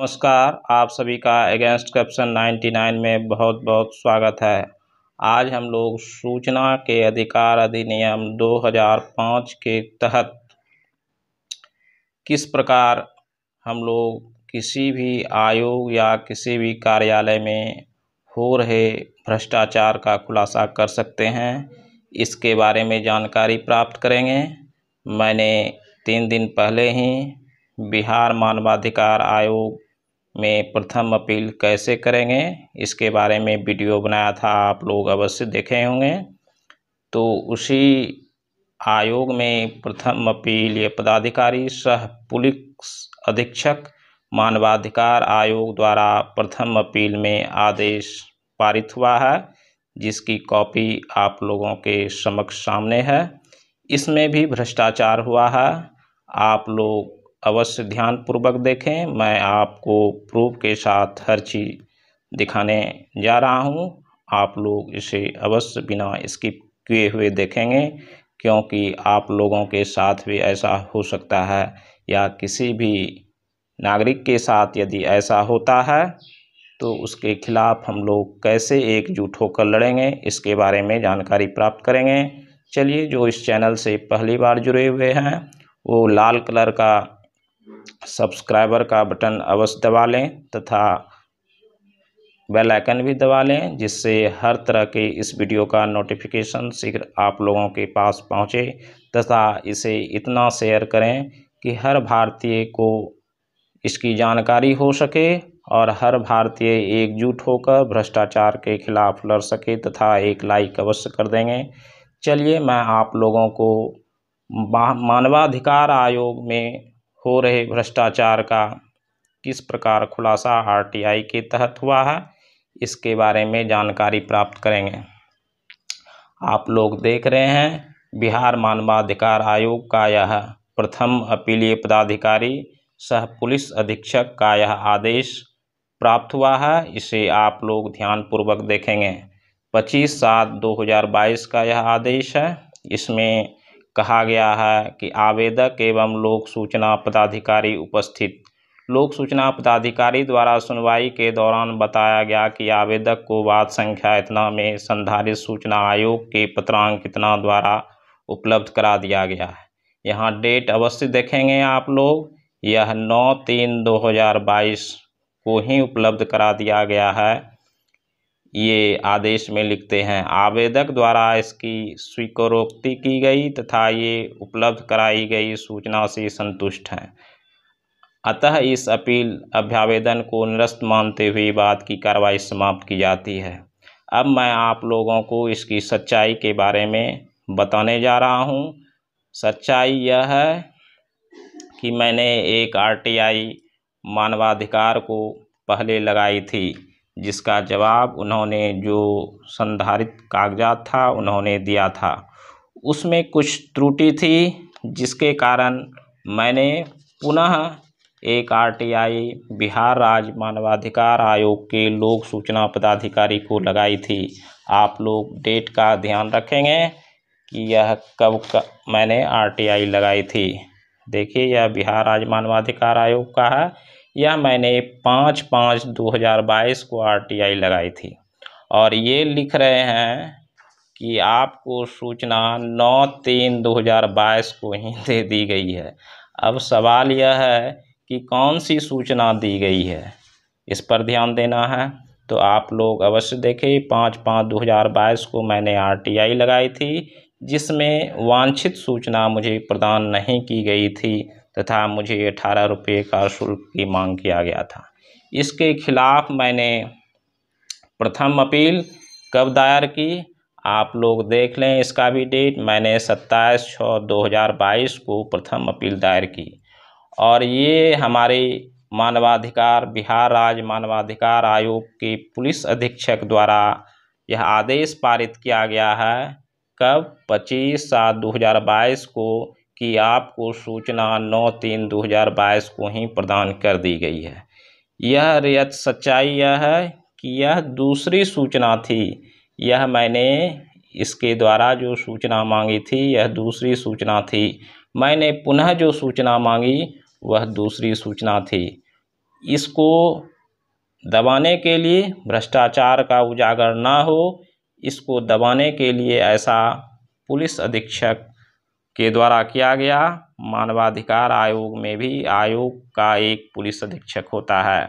नमस्कार आप सभी का अगेंस्ट करप्शन 99 में बहुत बहुत स्वागत है आज हम लोग सूचना के अधिकार अधिनियम 2005 के तहत किस प्रकार हम लोग किसी भी आयोग या किसी भी कार्यालय में हो रहे भ्रष्टाचार का खुलासा कर सकते हैं इसके बारे में जानकारी प्राप्त करेंगे मैंने तीन दिन पहले ही बिहार मानवाधिकार आयोग में प्रथम अपील कैसे करेंगे इसके बारे में वीडियो बनाया था आप लोग अवश्य देखे होंगे तो उसी आयोग में प्रथम अपील ये पदाधिकारी सह पुलिस अधीक्षक मानवाधिकार आयोग द्वारा प्रथम अपील में आदेश पारित हुआ है जिसकी कॉपी आप लोगों के समक्ष सामने है इसमें भी भ्रष्टाचार हुआ है आप लोग अवश्य ध्यानपूर्वक देखें मैं आपको प्रूफ के साथ हर चीज़ दिखाने जा रहा हूं आप लोग इसे अवश्य बिना स्किप किए हुए देखेंगे क्योंकि आप लोगों के साथ भी ऐसा हो सकता है या किसी भी नागरिक के साथ यदि ऐसा होता है तो उसके खिलाफ़ हम लोग कैसे एकजुट होकर लड़ेंगे इसके बारे में जानकारी प्राप्त करेंगे चलिए जो इस चैनल से पहली बार जुड़े हुए हैं वो लाल कलर का सब्सक्राइबर का बटन अवश्य दबा लें तथा बेल आइकन भी दबा लें जिससे हर तरह के इस वीडियो का नोटिफिकेशन शीघ्र आप लोगों के पास पहुंचे तथा इसे इतना शेयर करें कि हर भारतीय को इसकी जानकारी हो सके और हर भारतीय एकजुट होकर भ्रष्टाचार के खिलाफ लड़ सके तथा एक लाइक अवश्य कर देंगे चलिए मैं आप लोगों को मानवाधिकार आयोग में हो रहे भ्रष्टाचार का किस प्रकार खुलासा आरटीआई के तहत हुआ है इसके बारे में जानकारी प्राप्त करेंगे आप लोग देख रहे हैं बिहार मानवाधिकार आयोग का यह प्रथम अपीलीय पदाधिकारी सह पुलिस अधीक्षक का यह आदेश प्राप्त हुआ है इसे आप लोग ध्यानपूर्वक देखेंगे 25 सात 2022 का यह आदेश है इसमें कहा गया है कि आवेदक एवं लोक सूचना पदाधिकारी उपस्थित लोक सूचना पदाधिकारी द्वारा सुनवाई के दौरान बताया गया कि आवेदक को वाद संख्या इतना में संधारित सूचना आयोग के पत्रांक इतना द्वारा उपलब्ध करा दिया गया है यहाँ डेट अवश्य देखेंगे आप लोग यह नौ तीन दो हज़ार बाईस को ही उपलब्ध करा दिया गया है ये आदेश में लिखते हैं आवेदक द्वारा इसकी स्वीकारोक्ति की गई तथा ये उपलब्ध कराई गई सूचना से संतुष्ट हैं अतः इस अपील अभ्यावेदन को निरस्त मानते हुए बाद की कार्रवाई समाप्त की जाती है अब मैं आप लोगों को इसकी सच्चाई के बारे में बताने जा रहा हूँ सच्चाई यह है कि मैंने एक आरटीआई मानवाधिकार को पहले लगाई थी जिसका जवाब उन्होंने जो संधारित कागजात था उन्होंने दिया था उसमें कुछ त्रुटि थी जिसके कारण मैंने पुनः एक आरटीआई बिहार राज्य मानवाधिकार आयोग के लोक सूचना पदाधिकारी को लगाई थी आप लोग डेट का ध्यान रखेंगे कि यह कब का मैंने आरटीआई लगाई थी देखिए यह बिहार राज्य मानवाधिकार आयोग का है यह मैंने पाँच पाँच दो हज़ार बाईस को आरटीआई लगाई थी और ये लिख रहे हैं कि आपको सूचना नौ तीन दो हज़ार बाईस को ही दे दी गई है अब सवाल यह है कि कौन सी सूचना दी गई है इस पर ध्यान देना है तो आप लोग अवश्य देखें पाँच पाँच दो हज़ार बाईस को मैंने आरटीआई लगाई थी जिसमें वांछित सूचना मुझे प्रदान नहीं की गई थी तथा मुझे अठारह रुपये का शुल्क की मांग किया गया था इसके खिलाफ मैंने प्रथम अपील कब दायर की आप लोग देख लें इसका भी डेट मैंने 27 छः 2022 को प्रथम अपील दायर की और ये हमारे मानवाधिकार बिहार राज्य मानवाधिकार आयोग के पुलिस अधीक्षक द्वारा यह आदेश पारित किया गया है कब 25 सात 2022 को कि आपको सूचना नौ तीन दो हज़ार बाईस को ही प्रदान कर दी गई है यह रियत सच्चाई यह है कि यह दूसरी सूचना थी यह मैंने इसके द्वारा जो सूचना मांगी थी यह दूसरी सूचना थी मैंने पुनः जो सूचना मांगी वह दूसरी सूचना थी इसको दबाने के लिए भ्रष्टाचार का उजागर ना हो इसको दबाने के लिए ऐसा पुलिस अधीक्षक के द्वारा किया गया मानवाधिकार आयोग में भी आयोग का एक पुलिस अधीक्षक होता है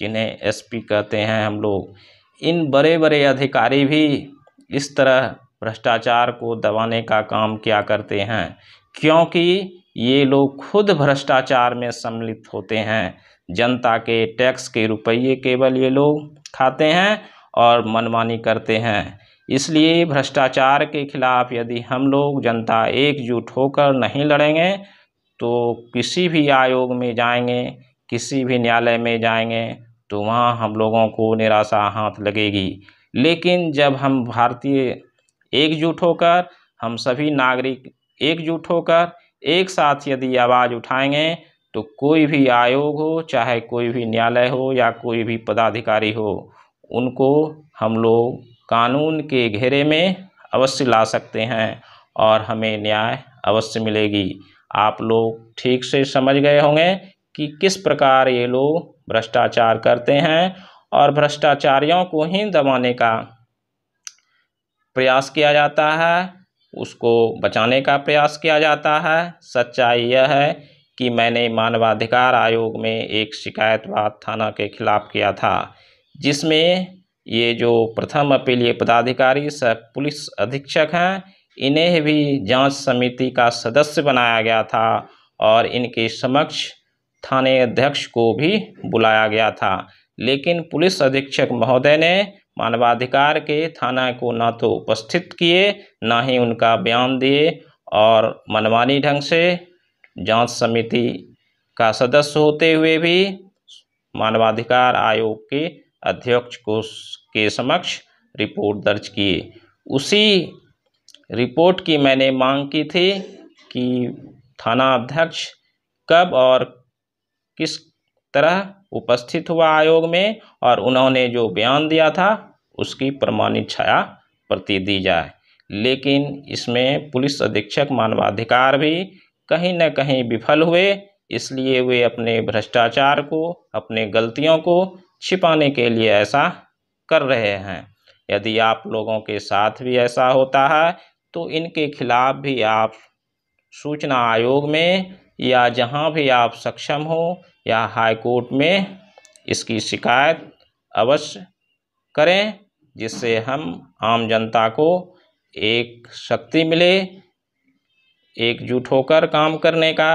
जिन्हें एसपी कहते हैं हम लोग इन बड़े बड़े अधिकारी भी इस तरह भ्रष्टाचार को दबाने का काम किया करते हैं क्योंकि ये लोग खुद भ्रष्टाचार में सम्मिलित होते हैं जनता के टैक्स के रुपये केवल ये लोग खाते हैं और मनमानी करते हैं इसलिए भ्रष्टाचार के खिलाफ यदि हम लोग जनता एकजुट होकर नहीं लड़ेंगे तो किसी भी आयोग में जाएंगे किसी भी न्यायालय में जाएंगे तो वहाँ हम लोगों को निराशा हाथ लगेगी लेकिन जब हम भारतीय एकजुट होकर हम सभी नागरिक एकजुट होकर एक साथ यदि आवाज़ उठाएंगे तो कोई भी आयोग हो चाहे कोई भी न्यायालय हो या कोई भी पदाधिकारी हो उनको हम लोग कानून के घेरे में अवश्य ला सकते हैं और हमें न्याय अवश्य मिलेगी आप लोग ठीक से समझ गए होंगे कि किस प्रकार ये लोग भ्रष्टाचार करते हैं और भ्रष्टाचारियों को ही दबाने का प्रयास किया जाता है उसको बचाने का प्रयास किया जाता है सच्चाई यह है कि मैंने मानवाधिकार आयोग में एक शिकायत बात थाना के खिलाफ़ किया था जिसमें ये जो प्रथम अपीलीय पदाधिकारी सह पुलिस अधीक्षक हैं इन्हें भी जांच समिति का सदस्य बनाया गया था और इनके समक्ष थाने अध्यक्ष को भी बुलाया गया था लेकिन पुलिस अधीक्षक महोदय ने मानवाधिकार के थाना को ना तो उपस्थित किए ना ही उनका बयान दिए और मनमानी ढंग से जांच समिति का सदस्य होते हुए भी मानवाधिकार आयोग के अध्यक्ष को के समक्ष रिपोर्ट दर्ज किए उसी रिपोर्ट की मैंने मांग की थी कि थाना अध्यक्ष कब और किस तरह उपस्थित हुआ आयोग में और उन्होंने जो बयान दिया था उसकी प्रमाणित छाया प्रति दी जाए लेकिन इसमें पुलिस अधीक्षक मानवाधिकार भी कहीं न कहीं विफल हुए इसलिए वे अपने भ्रष्टाचार को अपने गलतियों को छिपाने के लिए ऐसा कर रहे हैं यदि आप लोगों के साथ भी ऐसा होता है तो इनके खिलाफ भी आप सूचना आयोग में या जहां भी आप सक्षम हो या हाई कोर्ट में इसकी शिकायत अवश्य करें जिससे हम आम जनता को एक शक्ति मिले एकजुट होकर काम करने का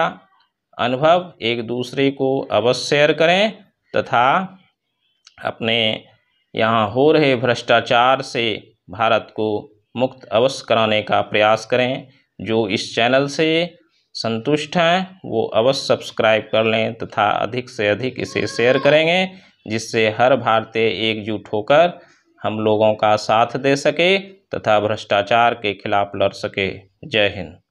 अनुभव एक दूसरे को अवश्य शेयर करें तथा अपने यहाँ हो रहे भ्रष्टाचार से भारत को मुक्त अवश्य कराने का प्रयास करें जो इस चैनल से संतुष्ट हैं वो अवश्य सब्सक्राइब कर लें तथा अधिक से अधिक इसे शेयर करेंगे जिससे हर भारतीय एकजुट होकर हम लोगों का साथ दे सके तथा भ्रष्टाचार के खिलाफ लड़ सके जय हिंद